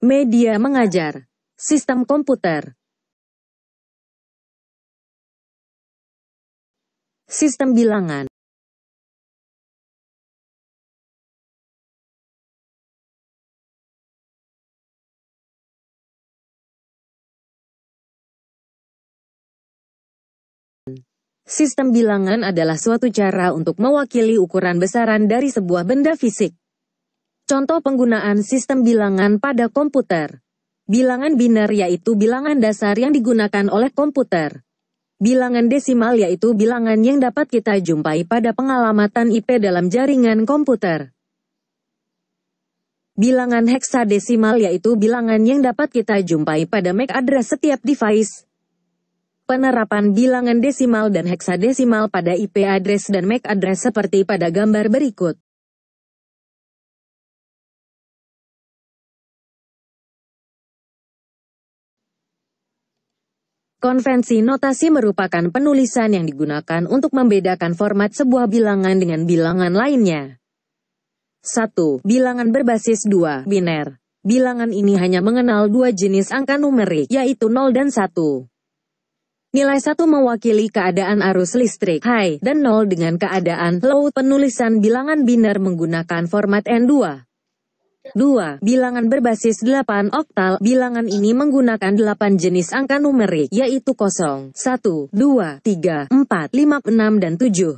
Media mengajar. Sistem komputer. Sistem bilangan. Sistem bilangan adalah suatu cara untuk mewakili ukuran besaran dari sebuah benda fisik. Contoh penggunaan sistem bilangan pada komputer. Bilangan biner yaitu bilangan dasar yang digunakan oleh komputer. Bilangan desimal yaitu bilangan yang dapat kita jumpai pada pengalamatan IP dalam jaringan komputer. Bilangan heksadesimal yaitu bilangan yang dapat kita jumpai pada MAC e address setiap device. Penerapan bilangan desimal dan heksadesimal pada IP address dan MAC e address seperti pada gambar berikut. Konvensi notasi merupakan penulisan yang digunakan untuk membedakan format sebuah bilangan dengan bilangan lainnya. 1. Bilangan berbasis 2, biner. Bilangan ini hanya mengenal dua jenis angka numerik, yaitu 0 dan 1. Nilai 1 mewakili keadaan arus listrik high, dan 0 dengan keadaan low. Penulisan bilangan biner menggunakan format N2. 2. Bilangan berbasis 8 oktal. Bilangan ini menggunakan 8 jenis angka numerik, yaitu 0, 1, 2, 3, 4, 5, 6, dan 7.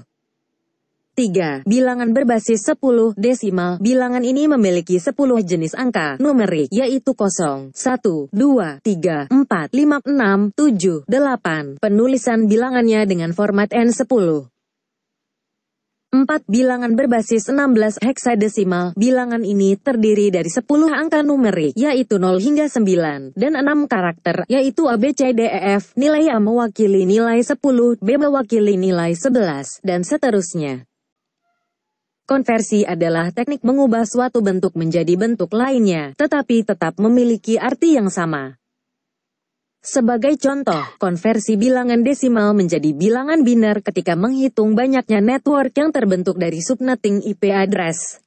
3. Bilangan berbasis 10 desimal. Bilangan ini memiliki 10 jenis angka numerik, yaitu 0, 1, 2, 3, 4, 5, 6, 7, 8. Penulisan bilangannya dengan format N10. 4 bilangan berbasis 16 heksadesimal. Bilangan ini terdiri dari 10 angka numerik, yaitu 0 hingga 9, dan 6 karakter, yaitu A, B, C, D, E, F. Nilai A mewakili nilai 10, B mewakili nilai 11, dan seterusnya. Konversi adalah teknik mengubah suatu bentuk menjadi bentuk lainnya, tetapi tetap memiliki arti yang sama. Sebagai contoh, konversi bilangan desimal menjadi bilangan biner ketika menghitung banyaknya network yang terbentuk dari subnetting IP address.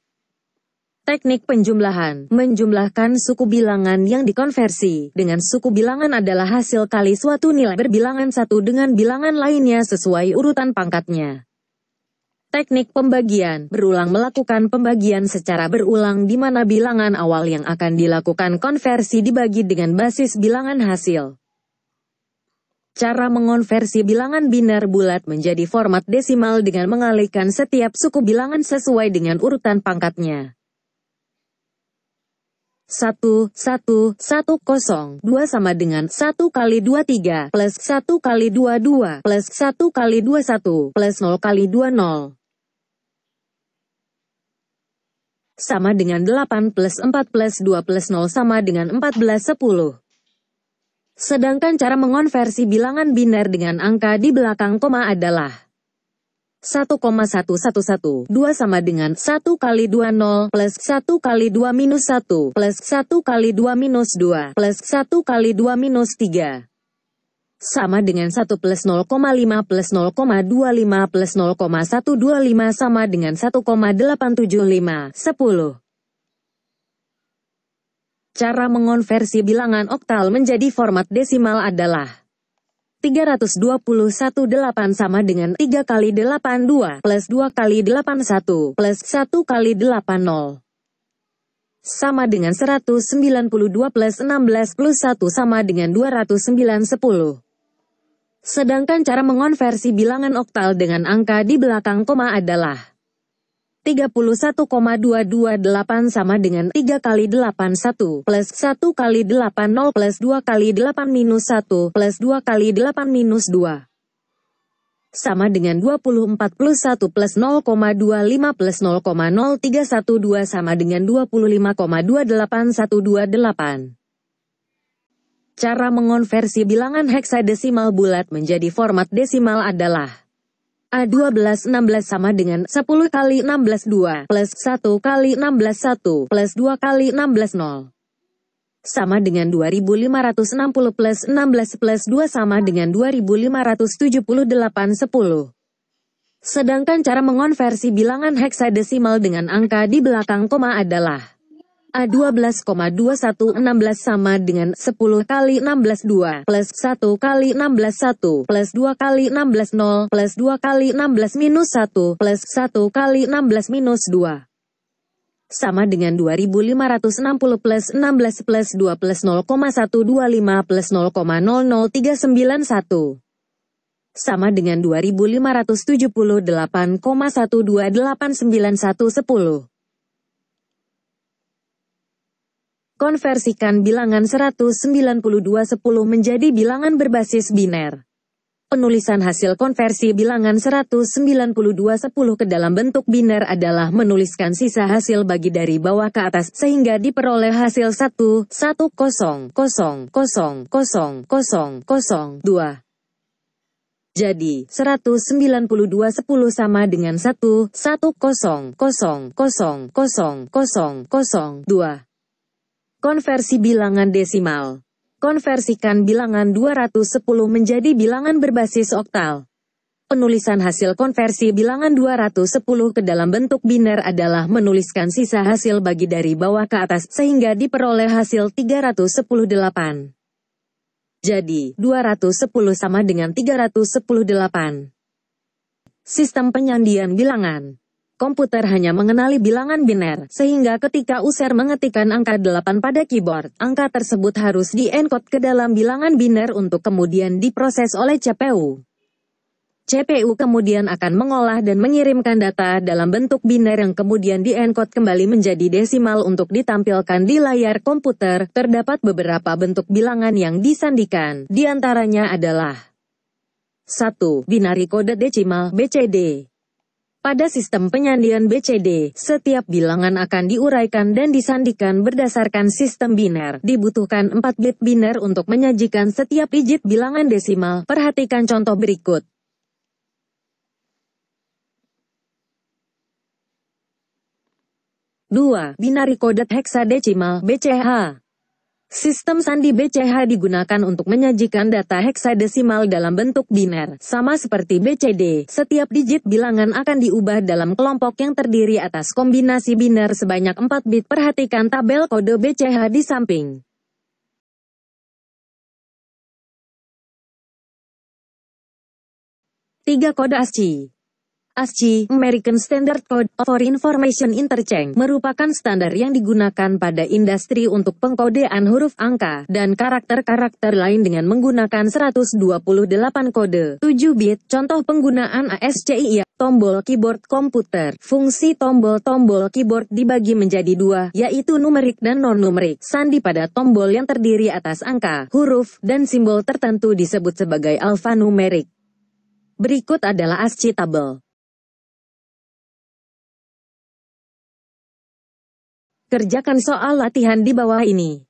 Teknik penjumlahan menjumlahkan suku bilangan yang dikonversi dengan suku bilangan adalah hasil kali suatu nilai berbilangan satu dengan bilangan lainnya sesuai urutan pangkatnya. Teknik pembagian berulang melakukan pembagian secara berulang di mana bilangan awal yang akan dilakukan konversi dibagi dengan basis bilangan hasil. Cara mengonversi bilangan biner bulat menjadi format desimal dengan mengalihkan setiap suku bilangan sesuai dengan urutan pangkatnya. 1, 1, 1, 0, 2 sama dengan 1 kali 2, 3, plus 1 kali 2, 2, plus 1 kali 2, 1, plus 0 kali 2, 0. Sama dengan 8 plus 4 plus 2 plus 0 sama dengan 14, 10. Sedangkan cara mengonversi bilangan biner dengan angka di belakang koma adalah 1,1112 sama dengan 1 kali 2 0 plus 1 kali 2 minus 1 plus 1 kali 2 minus 2 plus 1 kali 2 minus 3. Sama dengan 1 plus 0,5 plus 0,25 plus 0,125 sama dengan 1,875, 10. Cara mengonversi bilangan oktal menjadi format desimal adalah 321,8 sama dengan 3 kali 82 plus 2 kali 81 plus 1 kali 80. Sama dengan 192 plus 16 plus 1 sama dengan 209,10. Sedangkan cara mengonversi bilangan oktal dengan angka di belakang koma adalah 31,228 sama dengan 3 kali 81 plus 1 kali 80 plus 2 kali 8 minus 1 plus 2 kali 8 minus 2 sama dengan 24 plus 1 plus 0,25 plus 0,0312 sama dengan 25,28128. Cara mengonversi bilangan heksadesimal bulat menjadi format desimal adalah A12 16 sama dengan 10 kali 16 2 plus 1 kali 16 1 plus 2 kali 16 0. Sama dengan 2560 plus 16 plus 2 sama dengan 2578 10. Sedangkan cara mengonversi bilangan heksadesimal dengan angka di belakang koma adalah A 12,2116 sama dengan 10 kali 16 2 plus 1 kali 16 1 plus 2 kali 16 0 plus 2 kali 16 minus 1 plus 1 kali 16 minus 2 sama dengan 2560 plus 16 plus 2 plus 0,125 plus 0,00391 sama dengan 2578,128910. Konversikan bilangan 19210 menjadi bilangan berbasis biner. Penulisan hasil konversi bilangan 19210 ke dalam bentuk biner adalah menuliskan sisa hasil bagi dari bawah ke atas sehingga diperoleh hasil 1, 1, 0, 0, 0, 0, 0, 0, 2. Jadi, 19210 sama dengan 1, 1, 0, 0, 0, 0, 0, 0, 0, 2. Konversi bilangan desimal. Konversikan bilangan 210 menjadi bilangan berbasis oktal. Penulisan hasil konversi bilangan 210 ke dalam bentuk biner adalah menuliskan sisa hasil bagi dari bawah ke atas sehingga diperoleh hasil 318. Jadi, 210 sama dengan 318. Sistem penyandian bilangan komputer hanya mengenali bilangan biner, sehingga ketika user mengetikkan angka 8 pada keyboard, angka tersebut harus di-encode ke dalam bilangan biner untuk kemudian diproses oleh CPU. CPU kemudian akan mengolah dan mengirimkan data dalam bentuk biner yang kemudian di-encode kembali menjadi desimal untuk ditampilkan di layar komputer. Terdapat beberapa bentuk bilangan yang disandikan, di antaranya adalah 1. Binari kode desimal BCD pada sistem penyandian BCD, setiap bilangan akan diuraikan dan disandikan berdasarkan sistem biner. Dibutuhkan 4 bit biner untuk menyajikan setiap digit bilangan desimal. Perhatikan contoh berikut. Dua, binari kode heksadecimal BCH Sistem sandi BCH digunakan untuk menyajikan data heksadesimal dalam bentuk biner, sama seperti BCD. Setiap digit bilangan akan diubah dalam kelompok yang terdiri atas kombinasi biner sebanyak 4 bit. Perhatikan tabel kode BCH di samping. Tiga kode ASCII ASCII, American Standard Code for Information Interchange, merupakan standar yang digunakan pada industri untuk pengkodean huruf angka dan karakter-karakter lain dengan menggunakan 128 kode 7 bit. Contoh penggunaan ASCII ya, tombol keyboard komputer. Fungsi tombol-tombol keyboard dibagi menjadi dua, yaitu numerik dan non-numerik. Sandi pada tombol yang terdiri atas angka, huruf, dan simbol tertentu disebut sebagai alfanumerik. Berikut adalah ASCII table. Kerjakan soal latihan di bawah ini.